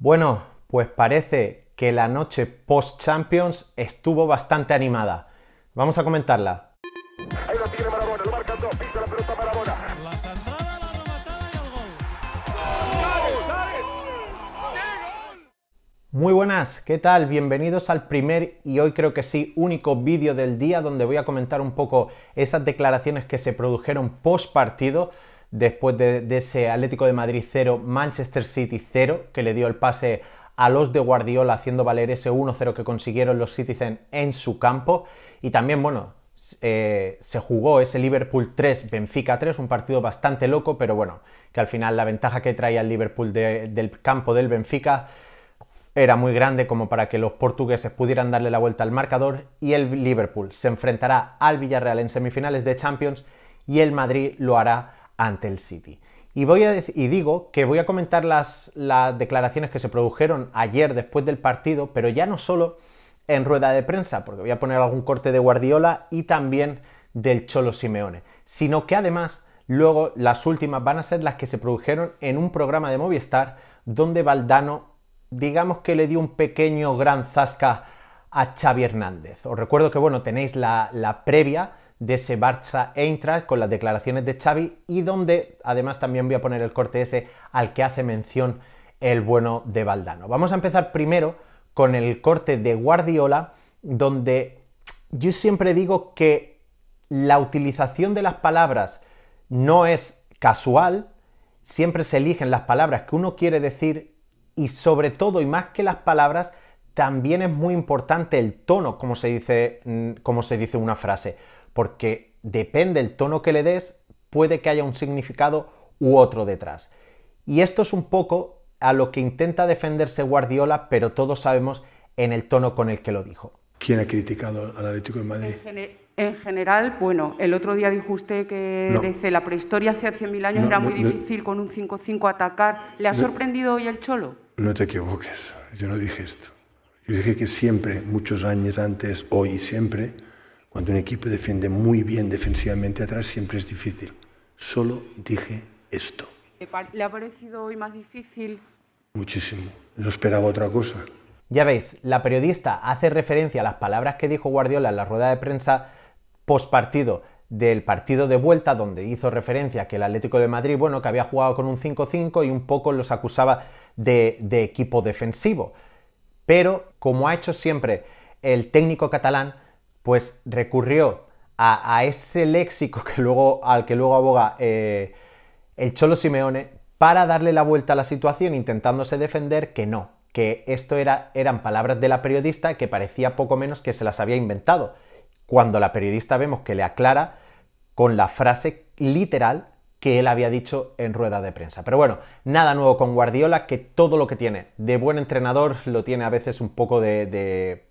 Bueno, pues parece que la noche post-Champions estuvo bastante animada. Vamos a comentarla. Muy buenas, ¿qué tal? Bienvenidos al primer y hoy creo que sí único vídeo del día donde voy a comentar un poco esas declaraciones que se produjeron post partido después de, ese Atlético de Madrid 0, Manchester City 0, que le dio el pase a los de Guardiola haciendo valer ese 1-0 que consiguieron los Citizen en su campo. Y también, bueno, eh, se jugó ese Liverpool 3, Benfica 3, un partido bastante loco, pero bueno, que al final la ventaja que traía el Liverpool del campo del Benfica era muy grande como para que los portugueses pudieran darle la vuelta al marcador y el Liverpool se enfrentará al Villarreal en semifinales de Champions y el Madrid lo hará ante el City. Y, digo que voy a comentar las, declaraciones que se produjeron ayer después del partido, pero ya no solo en rueda de prensa, porque voy a poner algún corte de Guardiola y también del Cholo Simeone, sino que además luego las últimas van a ser las que se produjeron en un programa de Movistar donde Valdano digamos que le dio un pequeño gran zasca a Xavi Hernández. Os recuerdo que bueno, tenéis la previa de ese Barça Eintracht con las declaraciones de Xavi y donde además también voy a poner el corte ese al que hace mención el bueno de Valdano. Vamos a empezar primero con el corte de Guardiola donde yo siempre digo que la utilización de las palabras no es casual, siempre se eligen las palabras que uno quiere decir y sobre todo y más que las palabras también es muy importante el tono dice mm, como se dice una frase porque depende el tono que le des, puede que haya un significado u otro detrás. Y esto es un poco a lo que intenta defenderse Guardiola, pero todos sabemos en el tono con el que lo dijo. ¿Quién ha criticado al Atlético de Madrid? En, general, bueno, el otro día dijo usted que desde la prehistoria hace 100.000 años era muy difícil con un 5-5 atacar. ¿Le ha sorprendido hoy el Cholo? No te equivoques, yo no dije esto. Yo dije que siempre, muchos años antes, hoy y siempre, cuando un equipo defiende muy bien defensivamente atrás siempre es difícil. Solo dije esto. ¿Le ha parecido hoy más difícil? Muchísimo. No esperaba otra cosa. Ya veis, la periodista hace referencia a las palabras que dijo Guardiola en la rueda de prensa post del partido de vuelta donde hizo referencia que el Atlético de Madrid, bueno, que había jugado con un 5-5 y un poco los acusaba de, de equipo defensivo. Pero, como ha hecho siempre el técnico catalán, pues recurrió a, ese léxico que luego, al que luego aboga eh, el Cholo Simeone para darle la vuelta a la situación intentándose defender que no, que esto era, eran palabras de la periodista que parecía poco menos que se las había inventado. Cuando la periodista vemos que le aclara con la frase literal que él había dicho en rueda de prensa. Pero bueno, nada nuevo con Guardiola, que todo lo que tiene de buen entrenador lo tiene a veces un poco de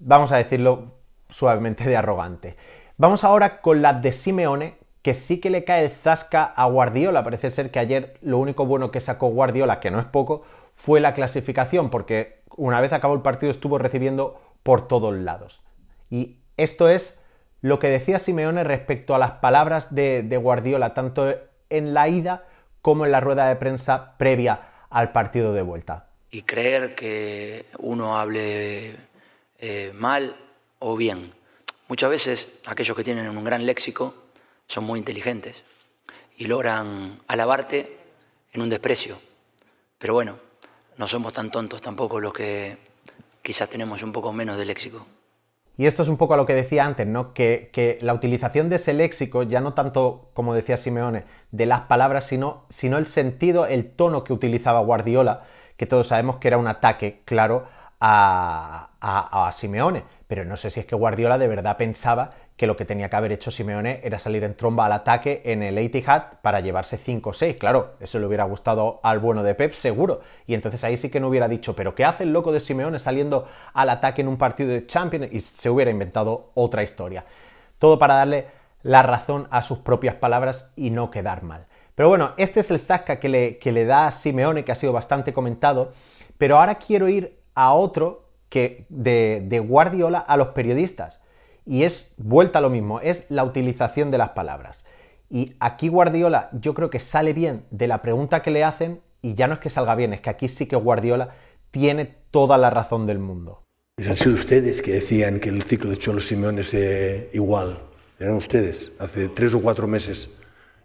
vamos a decirlo, suavemente de arrogante. Vamos ahora con la de Simeone, que sí que le cae el zasca a Guardiola. Parece ser que ayer lo único bueno que sacó Guardiola, que no es poco, fue la clasificación, porque una vez acabó el partido estuvo recibiendo por todos lados. Y esto es lo que decía Simeone respecto a las palabras de, Guardiola, tanto en la ida como en la rueda de prensa previa al partido de vuelta. Y creer que uno hable eh, mal o bien. Muchas veces aquellos que tienen un gran léxico son muy inteligentes y logran alabarte en un desprecio. Pero bueno, no somos tan tontos tampoco los que quizás tenemos un poco menos de léxico. Y esto es un poco a lo que decía antes, ¿no? Que, la utilización de ese léxico, ya no tanto, como decía Simeone, de las palabras, sino, el sentido, el tono que utilizaba Guardiola, que todos sabemos que era un ataque, claro, a Simeone pero no sé si es que Guardiola de verdad pensaba que lo que tenía que haber hecho Simeone era salir en tromba al ataque en el Hat para llevarse 5 o 6. Claro, eso le hubiera gustado al bueno de Pep, seguro. Y entonces ahí sí que no hubiera dicho, pero ¿qué hace el loco de Simeone saliendo al ataque en un partido de Champions? Y se hubiera inventado otra historia. Todo para darle la razón a sus propias palabras y no quedar mal. Pero bueno, este es el zasca que le, que le da a Simeone, que ha sido bastante comentado. Pero ahora quiero ir a otro que de, Guardiola a los periodistas. Y es vuelta a lo mismo, es la utilización de las palabras. Y aquí Guardiola yo creo que sale bien de la pregunta que le hacen y ya no es que salga bien, es que aquí sí que Guardiola tiene toda la razón del mundo. han sido ustedes que decían que el ciclo de Cholo Simeone es eh, igual. Eran ustedes, hace tres o cuatro meses.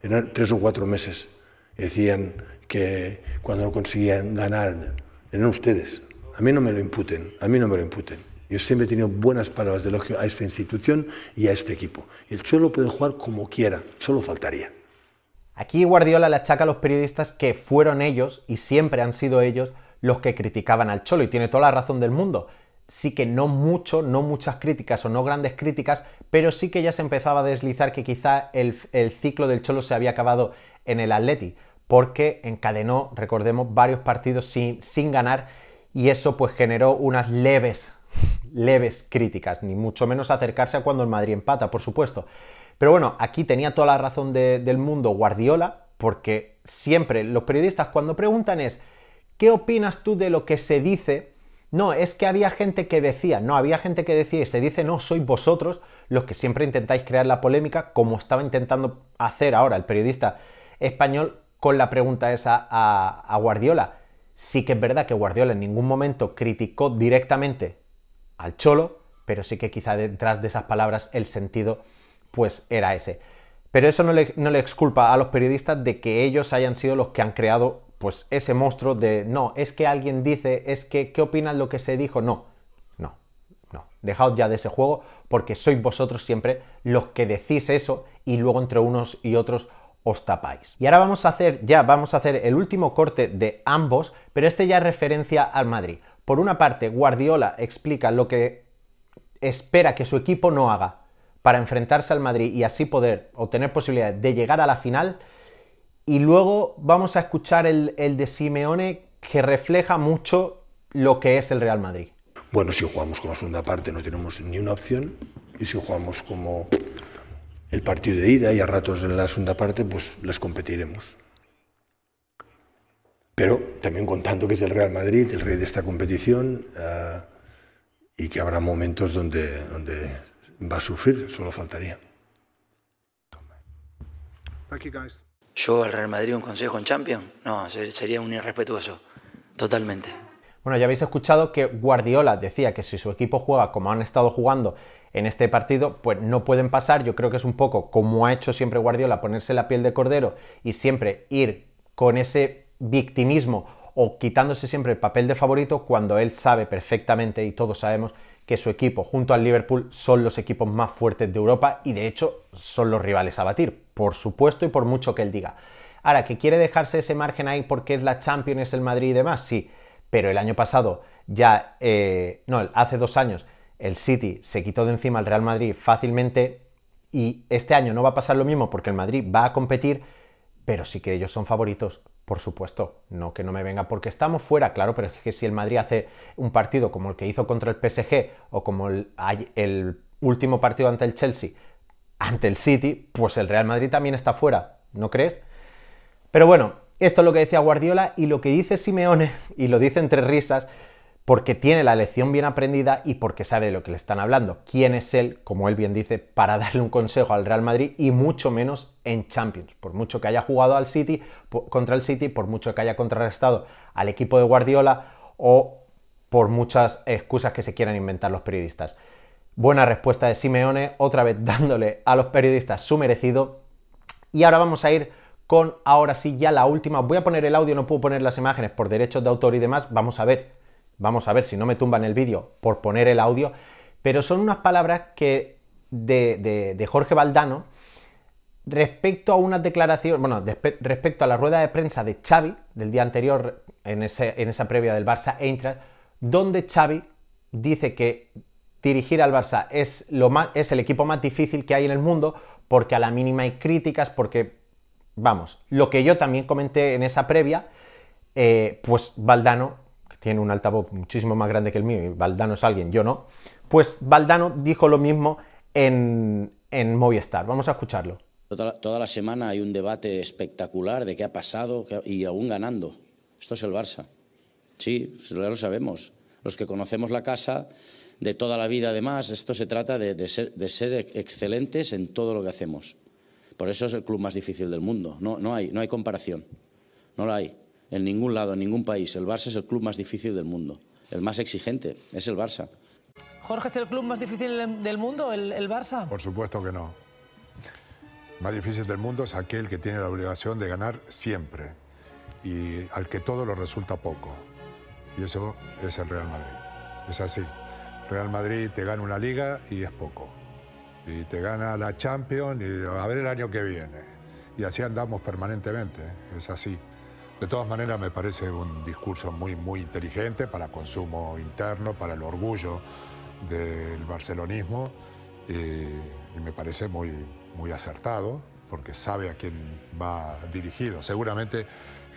Eran tres o cuatro meses. Decían que cuando no conseguían ganar, eran ustedes a mí no me lo imputen, a mí no me lo imputen. Yo siempre he tenido buenas palabras de elogio a esta institución y a este equipo. El Cholo puede jugar como quiera, solo faltaría. Aquí Guardiola le achaca a los periodistas que fueron ellos, y siempre han sido ellos, los que criticaban al Cholo, y tiene toda la razón del mundo. Sí que no mucho, no muchas críticas o no grandes críticas, pero sí que ya se empezaba a deslizar que quizá el, ciclo del Cholo se había acabado en el Atleti, porque encadenó, recordemos, varios partidos sin, sin ganar y eso pues generó unas leves, leves críticas, ni mucho menos acercarse a cuando el Madrid empata, por supuesto. Pero bueno, aquí tenía toda la razón del mundo Guardiola, porque siempre los periodistas cuando preguntan es, ¿qué opinas tú de lo que se dice? No, es que había gente que decía, no, había gente que decía y se dice, no, sois vosotros los que siempre intentáis crear la polémica, como estaba intentando hacer ahora el periodista español con la pregunta esa a Guardiola. Sí que es verdad que Guardiola en ningún momento criticó directamente al Cholo, pero sí que quizá detrás de esas palabras el sentido pues era ese. Pero eso no le, exculpa a los periodistas de que ellos hayan sido los que han creado pues ese monstruo de no, es que alguien dice, es que, ¿qué opinan lo que se dijo? No, no, no, dejad ya de ese juego porque sois vosotros siempre los que decís eso y luego entre unos y otros os tapáis. Y ahora vamos a hacer, ya vamos a hacer el último corte de ambos, pero este ya referencia al Madrid. Por una parte, Guardiola explica lo que espera que su equipo no haga para enfrentarse al Madrid y así poder obtener posibilidad de llegar a la final. Y luego vamos a escuchar el, el de Simeone que refleja mucho lo que es el Real Madrid. Bueno, si jugamos como segunda parte no tenemos ni una opción y si jugamos como el partido de ida y a ratos en la segunda parte pues las competiremos. Pero también contando que es el Real Madrid, el rey de esta competición, eh, y que habrá momentos donde, donde va a sufrir, solo faltaría. Yo al Real Madrid un consejo en Champions, no, sería un irrespetuoso, totalmente. Bueno, ya habéis escuchado que Guardiola decía que si su equipo juega como han estado jugando en este partido, pues no pueden pasar. Yo creo que es un poco como ha hecho siempre Guardiola, ponerse la piel de cordero y siempre ir con ese victimismo o quitándose siempre el papel de favorito cuando él sabe perfectamente y todos sabemos que su equipo junto al Liverpool son los equipos más fuertes de Europa y de hecho son los rivales a batir, por supuesto y por mucho que él diga. Ahora, que quiere dejarse ese margen ahí porque es la Champions, el Madrid y demás, sí, pero el año pasado ya, eh, no, hace dos años, el City se quitó de encima al Real Madrid fácilmente y este año no va a pasar lo mismo porque el Madrid va a competir, pero sí que ellos son favoritos, por supuesto. No que no me venga porque estamos fuera, claro, pero es que si el Madrid hace un partido como el que hizo contra el PSG o como el último partido ante el Chelsea, ante el City, pues el Real Madrid también está fuera, ¿no crees? Pero bueno, esto es lo que decía Guardiola y lo que dice Simeone, y lo dice entre risas, porque tiene la lección bien aprendida y porque sabe de lo que le están hablando. ¿Quién es él, como él bien dice, para darle un consejo al Real Madrid y mucho menos en Champions? Por mucho que haya jugado al City, contra el City, por mucho que haya contrarrestado al equipo de Guardiola o por muchas excusas que se quieran inventar los periodistas. Buena respuesta de Simeone, otra vez dándole a los periodistas su merecido. Y ahora vamos a ir con ahora sí ya la última. Voy a poner el audio, no puedo poner las imágenes por derechos de autor y demás. Vamos a ver, vamos a ver si no me tumban el vídeo por poner el audio. Pero son unas palabras que de, de, Jorge Valdano respecto a unas declaraciones, bueno, respecto a la rueda de prensa de Xavi del día anterior en, ese, en esa previa del Barça Eintracht, donde Xavi dice que dirigir al Barça es, lo más, es el equipo más difícil que hay en el mundo porque a la mínima hay críticas, porque Vamos, lo que yo también comenté en esa previa, eh, pues Valdano, que tiene un altavoz muchísimo más grande que el mío, y Valdano es alguien, yo no, pues Valdano dijo lo mismo en, en Movistar. Vamos a escucharlo. Toda, la semana hay un debate espectacular de qué ha pasado y aún ganando. Esto es el Barça. Sí, ya lo sabemos. Los que conocemos la casa de toda la vida, además, esto se trata de ser excelentes en todo lo que hacemos. Por eso es el club más difícil del mundo. No, no, hay, no hay comparación. No la hay. En ningún lado, en ningún país. El Barça es el club más difícil del mundo. El más exigente es el Barça. Jorge, ¿es el club más difícil del mundo, el, el Barça? Por supuesto que no. Más difícil del mundo es aquel que tiene la obligación de ganar siempre y al que todo lo resulta poco. Y eso es el Real Madrid. Es así. Real Madrid te gana una liga y es poco y te gana la Champions y a ver el año que viene. Y así andamos permanentemente, es así. De todas maneras me parece un discurso muy, muy inteligente para consumo interno, para el orgullo del barcelonismo y, me parece muy, muy acertado porque sabe a quién va dirigido. Seguramente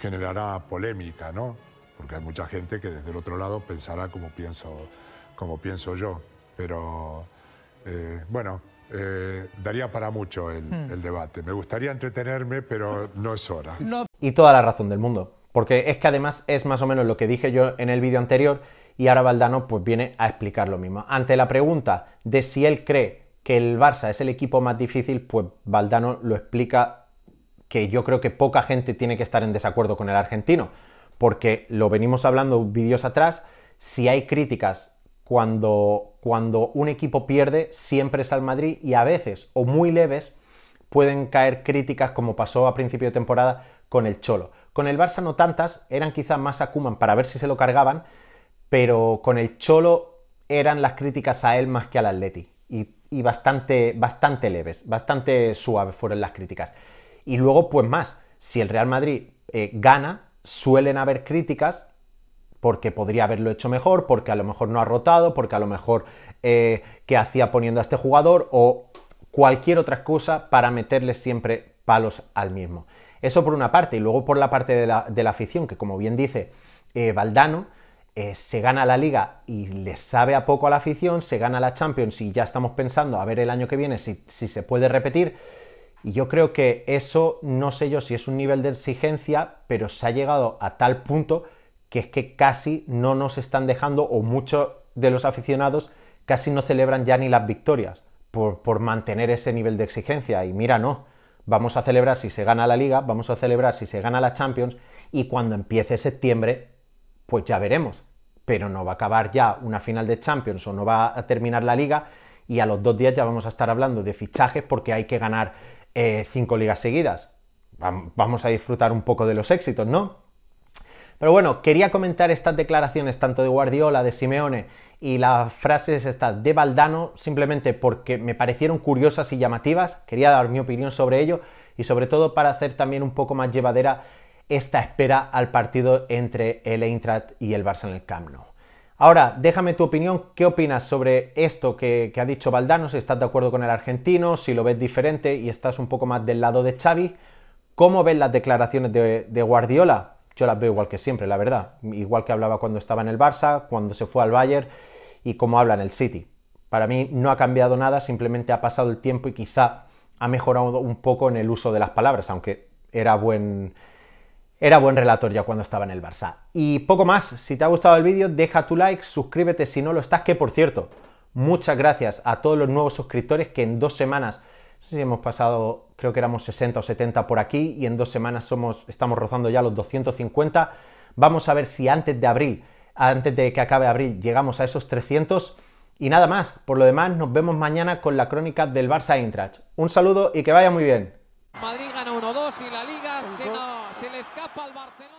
generará polémica, ¿no? Porque hay mucha gente que desde el otro lado pensará como pienso, como pienso yo. Pero eh, bueno, eh, daría para mucho hmm. el, debate. Me gustaría entretenerme, pero no es hora. Y toda la razón del mundo. Porque es que además es más o menos lo que dije yo en el vídeo anterior y ahora Valdano pues viene a explicar lo mismo. Ante la pregunta de si él cree que el Barça es el equipo más difícil, pues Valdano lo explica que yo creo que poca gente tiene que estar en desacuerdo con el argentino. Porque lo venimos hablando vídeos atrás, si hay críticas cuando, cuando un equipo pierde, siempre es al Madrid y a veces, o muy leves, pueden caer críticas como pasó a principio de temporada con el Cholo. Con el Barça no tantas, eran quizás más a Kuman para ver si se lo cargaban, pero con el Cholo eran las críticas a él más que al Atleti. Y, bastante, bastante leves, bastante suaves fueron las críticas. Y luego, pues más, si el Real Madrid eh, gana, suelen haber críticas porque podría haberlo hecho mejor, porque a lo mejor no ha rotado, porque a lo mejor eh, que hacía poniendo a este jugador o cualquier otra excusa para meterle siempre palos al mismo. Eso por una parte, y luego por la parte de la, afición, que como bien dice eh, Valdano, eh, se gana la liga y le sabe a poco a la afición, se gana la Champions y ya estamos pensando a ver el año que viene si, si se puede repetir. Y yo creo que eso, no sé yo si es un nivel de exigencia, pero se ha llegado a tal punto que es que casi no nos están dejando, o muchos de los aficionados casi no celebran ya ni las victorias por, mantener ese nivel de exigencia. Y mira, no, vamos a celebrar si se gana la liga, vamos a celebrar si se gana la Champions, y cuando empiece septiembre, pues ya veremos. Pero no va a acabar ya una final de Champions o no va a terminar la liga y a los dos días ya vamos a estar hablando de fichajes porque hay que ganar eh, cinco ligas seguidas. Vamos a disfrutar un poco de los éxitos, ¿no? Pero bueno, quería comentar estas declaraciones tanto de Guardiola, de Simeone y las frases estas de Valdano simplemente porque me parecieron curiosas y llamativas, quería dar mi opinión sobre ello y sobre todo para hacer también un poco más llevadera esta espera al partido entre el Eintracht y el Barça en el Camp Nou. Ahora, déjame tu opinión, ¿qué opinas sobre esto que, ha dicho Valdano? Si estás de acuerdo con el argentino, si lo ves diferente y estás un poco más del lado de Xavi, ¿cómo ves las declaraciones de Guardiola? yo las veo igual que siempre, la verdad. Igual que hablaba cuando estaba en el Barça, cuando se fue al Bayern y como habla en el City. Para mí no ha cambiado nada, simplemente ha pasado el tiempo y quizá ha mejorado un poco en el uso de las palabras, aunque era buen, era buen relator ya cuando estaba en el Barça. Y poco más, si te ha gustado el vídeo, deja tu like, suscríbete si no lo estás, que por cierto, muchas gracias a todos los nuevos suscriptores que en dos semanas hemos pasado, creo que éramos 60 o 70 por aquí y en dos semanas somos, estamos rozando ya los 250. Vamos a ver si antes de abril, antes de que acabe abril, llegamos a esos 300. Y nada más, por lo demás nos vemos mañana con la crónica del Barça Intrach. Un saludo y que vaya muy bien. Madrid gana 1-2 y la liga se, se le escapa al Barcelona.